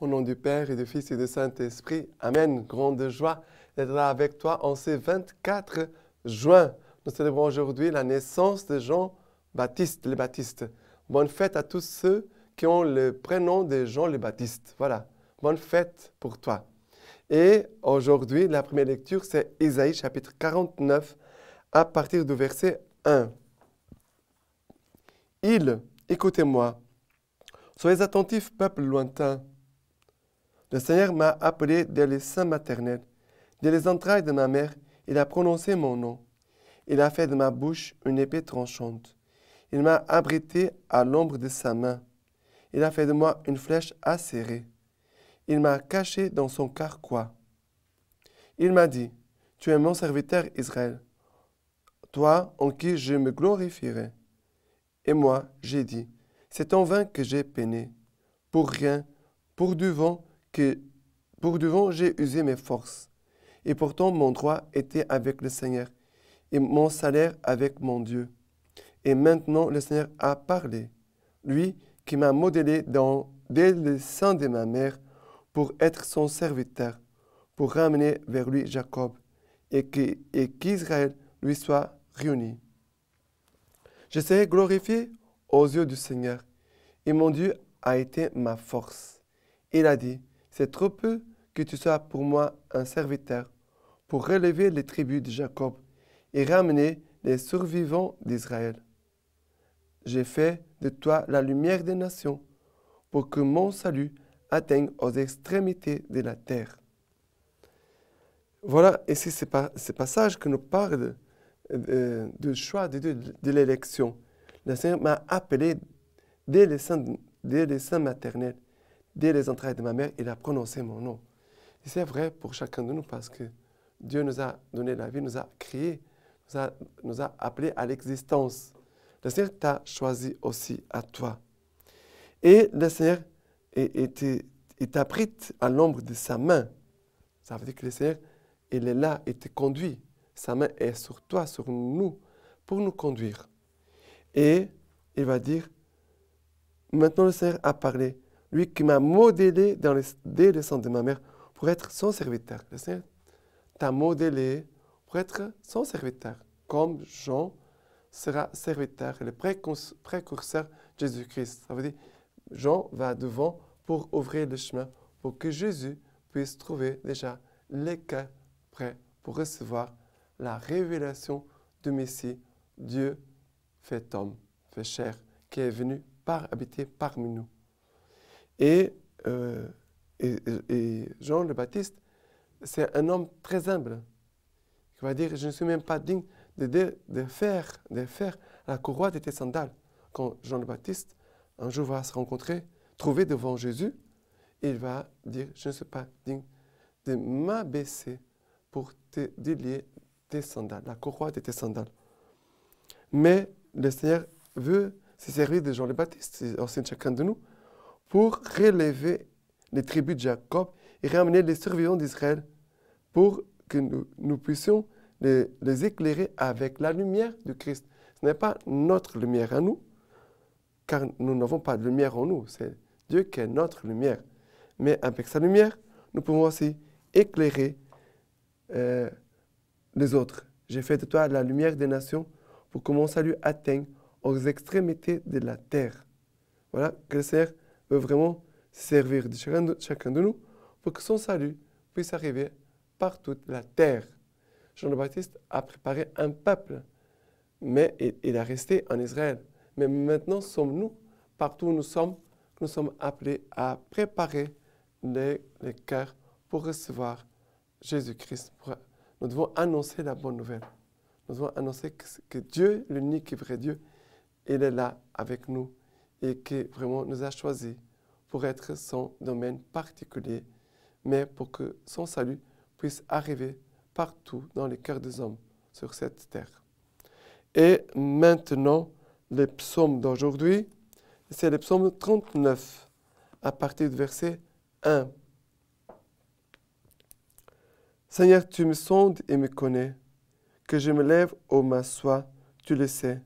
Au nom du Père et du Fils et du Saint-Esprit. Amen. Grande joie d'être là avec toi en ce 24 juin. Nous célébrons aujourd'hui la naissance de Jean-Baptiste, le Baptiste. Bonne fête à tous ceux qui ont le prénom de Jean le Baptiste. Voilà. Bonne fête pour toi. Et aujourd'hui, la première lecture, c'est Isaïe chapitre 49 à partir du verset 1. Il, écoutez-moi, soyez attentifs, peuple lointain le Seigneur m'a appelé des les seins maternels. Dès les entrailles de ma mère, il a prononcé mon nom. Il a fait de ma bouche une épée tranchante. Il m'a abrité à l'ombre de sa main. Il a fait de moi une flèche acérée. Il m'a caché dans son carquois. Il m'a dit, Tu es mon serviteur Israël, toi en qui je me glorifierai. Et moi, j'ai dit, C'est en vain que j'ai peiné, pour rien, pour du vent que pour devant j'ai usé mes forces. Et pourtant mon droit était avec le Seigneur, et mon salaire avec mon Dieu. Et maintenant le Seigneur a parlé, lui qui m'a modélé dans, dès le sein de ma mère pour être son serviteur, pour ramener vers lui Jacob, et qu'Israël lui soit réuni. Je serai glorifié aux yeux du Seigneur, et mon Dieu a été ma force. Il a dit, c'est trop peu que tu sois pour moi un serviteur pour relever les tribus de Jacob et ramener les survivants d'Israël. J'ai fait de toi la lumière des nations pour que mon salut atteigne aux extrémités de la terre. Voilà, et c'est ce passage que nous parle euh, euh, du choix de l'élection. Le Seigneur m'a appelé dès le sein maternel dès les entrailles de ma mère, il a prononcé mon nom. Et c'est vrai pour chacun de nous parce que Dieu nous a donné la vie, nous a créés, nous a, nous appelés à l'existence. Le Seigneur t'a choisi aussi à toi. Et le Seigneur t'a pris à l'ombre de sa main. Ça veut dire que le Seigneur, il est là il te conduit. Sa main est sur toi, sur nous, pour nous conduire. Et il va dire, maintenant le Seigneur a parlé, lui qui m'a modélé dans les, dès le de ma mère pour être son serviteur. Le Seigneur t'a modélé pour être son serviteur, comme Jean sera serviteur, le précurseur de Jésus-Christ. Ça veut dire, Jean va devant pour ouvrir le chemin, pour que Jésus puisse trouver déjà les cœurs prêts pour recevoir la révélation du Messie, Dieu fait homme, fait chair, qui est venu par habiter parmi nous. Euh, et, et, Jean le Baptiste, c'est un homme très humble, qui va dire, je ne suis même pas digne de, faire, de faire la courroie de tes sandales. Quand Jean le Baptiste, un jour, va se rencontrer, trouver devant Jésus, il va dire, je ne suis pas digne de m'abaisser pour te délier tes sandales, la courroie de tes sandales. Mais le Seigneur veut se servir de Jean le Baptiste, c'est chacun de nous, pour relever les tribus de Jacob et ramener les survivants d'Israël pour que nous, puissions les, éclairer avec la lumière du Christ. Ce n'est pas notre lumière à nous, car nous n'avons pas de lumière en nous, c'est Dieu qui est notre lumière. Mais avec sa lumière, nous pouvons aussi éclairer euh, les autres. J'ai fait de toi la lumière des nations pour que mon salut atteigne aux extrémités de la terre. Voilà, que le Seigneur veut vraiment servir de chacun, de chacun de, nous pour que son salut puisse arriver par toute la terre. Jean le Baptiste a préparé un peuple, mais il a resté en Israël. Mais maintenant sommes-nous, partout où nous sommes, nous sommes appelés à préparer les, les cœurs pour recevoir Jésus-Christ. Nous devons annoncer la bonne nouvelle. Nous devons annoncer que, que Dieu, l'unique et vrai Dieu, il est là avec nous et qui vraiment nous a choisis pour être son domaine particulier, mais pour que son salut puisse arriver partout dans les cœurs des hommes sur cette terre. Et maintenant, les psaumes d'aujourd'hui, c'est le psaume 39, à partir du verset 1. Seigneur, tu me sondes et me connais, que je me lève ou m'assois, tu le sais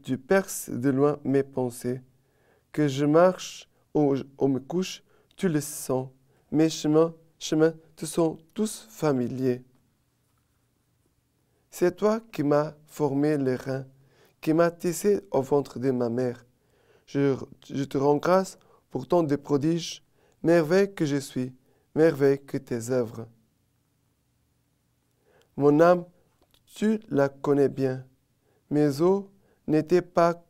tu, perces de loin mes pensées. Que je marche ou, me couche, tu le sens. Mes chemins, chemins te sont tous familiers. C'est toi qui m'as formé les reins, qui m'as tissé au ventre de ma mère. Je, te rends grâce pour tant de prodiges, merveille que je suis, merveille que tes œuvres. Mon âme, tu la connais bien. Mes os, n'était pas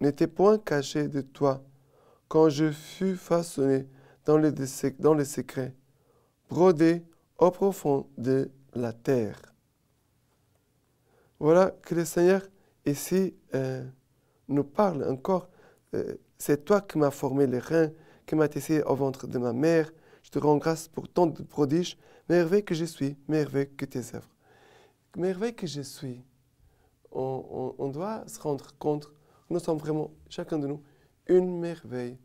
n'était point caché de toi quand je fus façonné dans le, dans secret, brodé au profond de la terre. Voilà que le Seigneur ici euh, nous parle encore. Euh, c'est toi qui m'as formé les reins, qui m'as tissé au ventre de ma mère. Je te rends grâce pour tant de prodiges. Merveille que je suis, merveille que tes œuvres. Merveille que je suis on, doit se rendre compte que nous sommes vraiment, chacun de nous, une merveille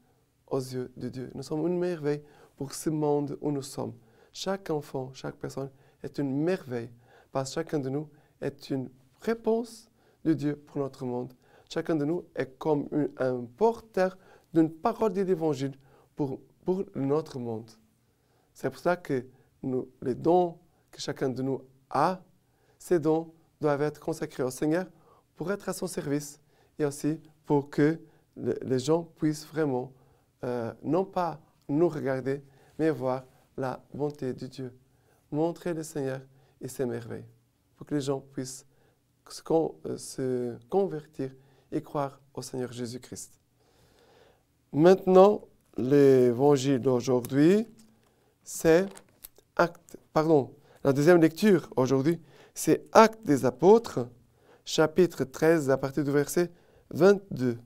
aux yeux de Dieu. Nous sommes une merveille pour ce monde où nous sommes. Chaque enfant, chaque personne est une merveille parce que chacun de nous est une réponse de Dieu pour notre monde. Chacun de nous est comme un porteur d'une parole de l'Évangile pour, pour notre monde. C'est pour ça que nous, les dons que chacun de nous a, ces dons doivent être consacrés au Seigneur pour être à son service et aussi pour que les gens puissent vraiment, euh, non pas nous regarder, mais voir la bonté de Dieu. Montrer le Seigneur et ses merveilles pour que les gens puissent se, euh, se convertir et croire au Seigneur Jésus-Christ. Maintenant, l'évangile d'aujourd'hui, c'est acte, pardon, la deuxième lecture aujourd'hui, c'est Actes des Apôtres, chapitre 13, à partir du verset 22.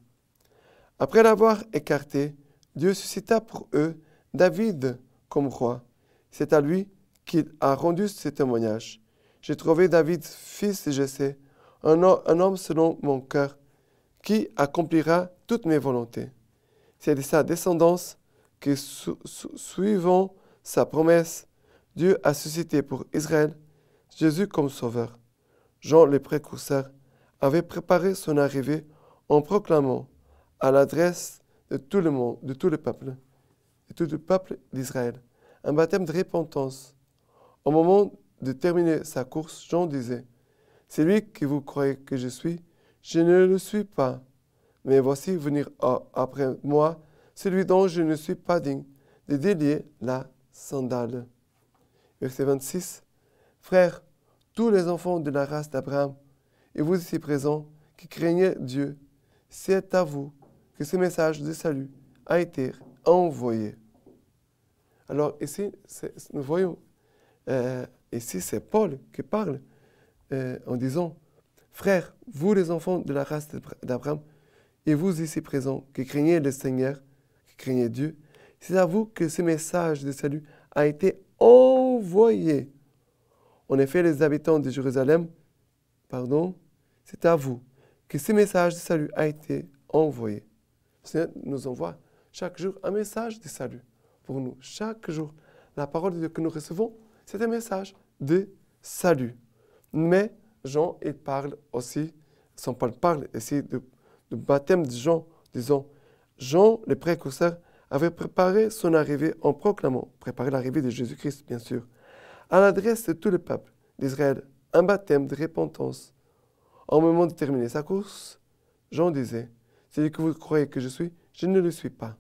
Après l'avoir écarté, Dieu suscita pour eux David comme roi. C'est à lui qu'il a rendu ce témoignage. J'ai trouvé David, fils de Jessé, un, homme selon mon cœur, qui accomplira toutes mes volontés. C'est de sa descendance que, suivant sa promesse, Dieu a suscité pour Israël Jésus comme sauveur. Jean le précurseur avait préparé son arrivée en proclamant à l'adresse de tout le monde, de tout le peuple, de tout le peuple d'Israël, un baptême de repentance. Au moment de terminer sa course, Jean disait, Celui lui que vous croyez que je suis, je ne le suis pas. Mais voici venir après moi celui dont je ne suis pas digne de délier la sandale. Verset 26. Frères, tous les enfants de la race d'Abraham, et vous ici présents, qui craignez Dieu, c'est à vous que ce message de salut a été envoyé. Alors ici, nous voyons, euh, ici c'est Paul qui parle euh, en disant, Frères, vous les enfants de la race d'Abraham, et vous ici présents, qui craignez le Seigneur, qui craignez Dieu, c'est à vous que ce message de salut a été envoyé. En effet, les habitants de Jérusalem, pardon, c'est à vous que ce message de salut a été envoyé. Le Seigneur nous envoie chaque jour un message de salut pour nous. Chaque jour, la parole de que nous recevons, c'est un message de salut. Mais Jean, il parle aussi, son Paul parle ici du baptême de Jean, disons, Jean, le précurseur, avait préparé son arrivée en proclamant, préparé l'arrivée de Jésus-Christ, bien sûr, à l'adresse de tout le peuple d'Israël un baptême de repentance. Au moment de terminer sa course, Jean disait, Celui que vous croyez que je suis, je ne le suis pas.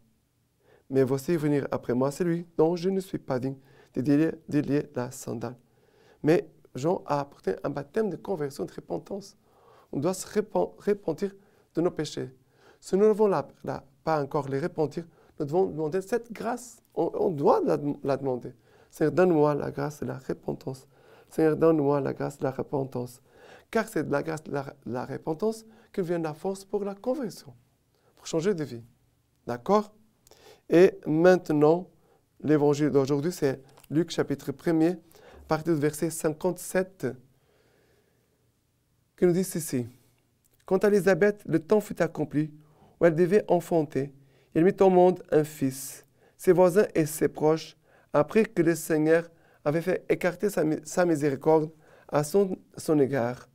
Mais voici venir après moi celui dont je ne suis pas digne de délier, la sandale. Mais Jean a apporté un baptême de conversion, de repentance. On doit se repentir de nos péchés. Si nous n'avons pas encore les repentir, nous devons demander cette grâce. On, doit la demander. Seigneur, donne-moi la grâce de la repentance. Seigneur, donne-moi la grâce de la repentance. Car c'est de la grâce la, de la repentance que vient la force pour la conversion, pour changer de vie. D'accord Et maintenant, l'évangile d'aujourd'hui, c'est Luc chapitre 1er, partir verset 57, qui nous dit ceci. Quant à elisabeth le temps fut accompli où elle devait enfanter. Elle mit au monde un fils. Ses voisins et ses proches après que le Seigneur avait fait écarter sa, miséricorde à son, égard,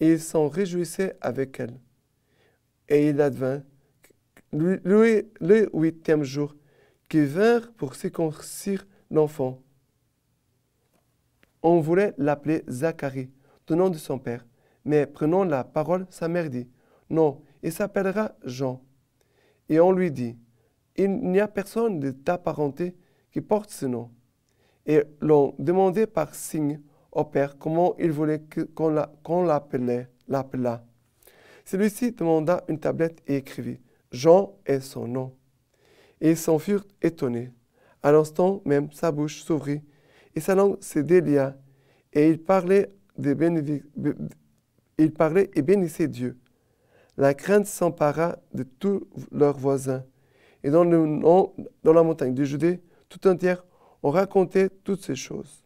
et il s'en réjouissait avec elle. Et il advint, le huitième jour, qu'ils vinrent pour circoncire l'enfant. On voulait l'appeler Zacharie, le nom de son père, mais prenant la parole, sa mère dit, Non, il s'appellera Jean. Et on lui dit, Il n'y a personne de ta parenté qui porte ce nom et l'ont demandé par signe au Père comment il voulait qu'on l'appelait, l'appela. Celui-ci demanda une tablette et écrivit Jean est son nom. Et ils s'en furent étonnés. À l'instant même, sa bouche s'ouvrit et sa langue se délia, et il parlait, il parlait et bénissait Dieu. La crainte s'empara de tous leurs voisins, et dans, le nom, dans la montagne de Judée, tout entière ont raconté toutes ces choses.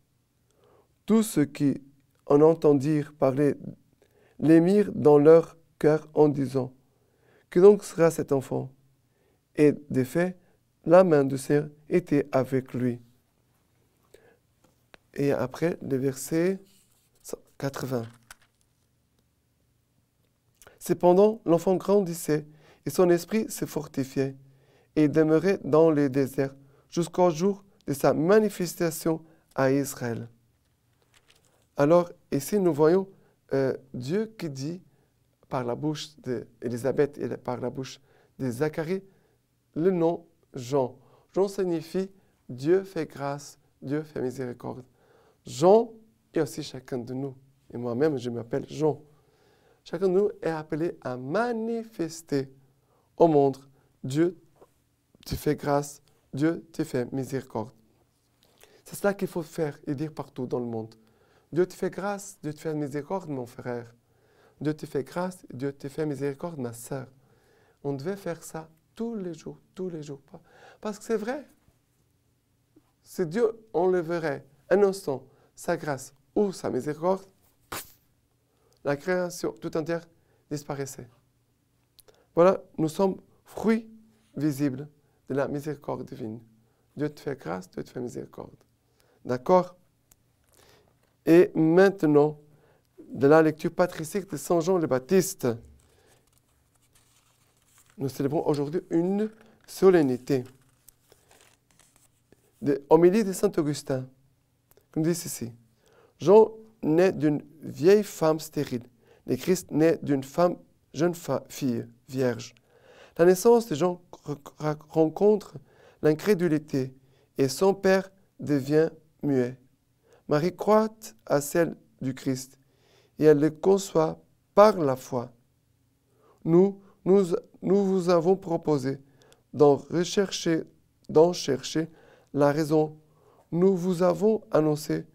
Tous ceux qui en entendirent parler les mirent dans leur cœur en disant Que donc sera cet enfant Et de fait, la main du Seigneur était avec lui. Et après, le verset 80. Cependant, l'enfant grandissait et son esprit se fortifiait et demeurait dans les déserts jusqu'au jour de sa manifestation à Israël. Alors, ici, nous voyons euh, Dieu qui dit par la bouche d'Élisabeth et par la bouche de Zacharie le nom Jean. Jean signifie Dieu fait grâce, Dieu fait miséricorde. Jean et aussi chacun de nous. Et moi-même, je m'appelle Jean. Chacun de nous est appelé à manifester au monde Dieu, tu fait grâce, Dieu te fait miséricorde. C'est cela qu'il faut faire et dire partout dans le monde. Dieu te fait grâce, Dieu te fait miséricorde, mon frère. Dieu te fait grâce, Dieu te fait miséricorde, ma sœur. On devait faire ça tous les jours, tous les jours. Parce que c'est vrai. Si Dieu enleverait un instant sa grâce ou sa miséricorde, la création tout entière disparaissait. Voilà, nous sommes fruits visibles de la miséricorde divine. Dieu te fait grâce, Dieu te fait miséricorde. D'accord Et maintenant, de la lecture patristique de Saint Jean le Baptiste, nous célébrons aujourd'hui une solennité. De, homélie de Saint Augustin, nous dit ceci. Jean naît d'une vieille femme stérile. Le Christ naît d'une femme, jeune fille, vierge. La naissance de Jean rencontre l'incrédulité et son père devient muet. Marie croit à celle du Christ et elle le conçoit par la foi. Nous, nous, nous vous avons proposé d'en rechercher, d'en chercher la raison. Nous vous avons annoncé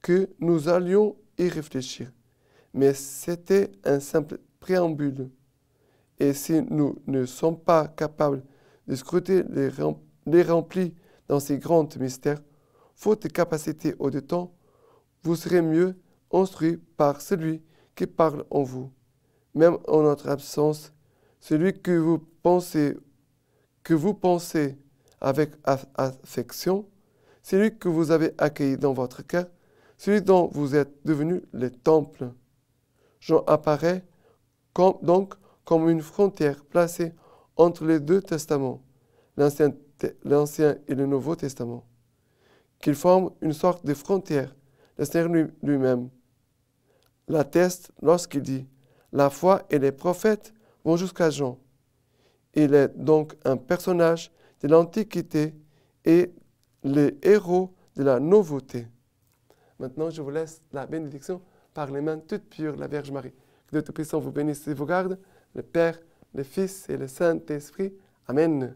que nous allions y réfléchir. Mais c'était un simple préambule. Et si nous ne sommes pas capables de scruter les, remplis dans ces grands mystères, faute de capacité ou de temps, vous serez mieux instruit par celui qui parle en vous. Même en notre absence, celui que vous pensez, que vous pensez avec affection, celui que vous avez accueilli dans votre cœur, celui dont vous êtes devenu le temple. Jean apparaît donc comme une frontière placée entre les deux testaments, l'Ancien et le Nouveau Testament, qu'il forme une sorte de frontière. Le Seigneur lui-même l'atteste lorsqu'il dit La foi et les prophètes vont jusqu'à Jean. Il est donc un personnage de l'Antiquité et les héros de la nouveauté. Maintenant, je vous laisse la bénédiction par les mains toutes pures la Vierge Marie. Que Dieu te puissant vous bénisse et vous garde, le Père, le Fils et le Saint-Esprit. Amen.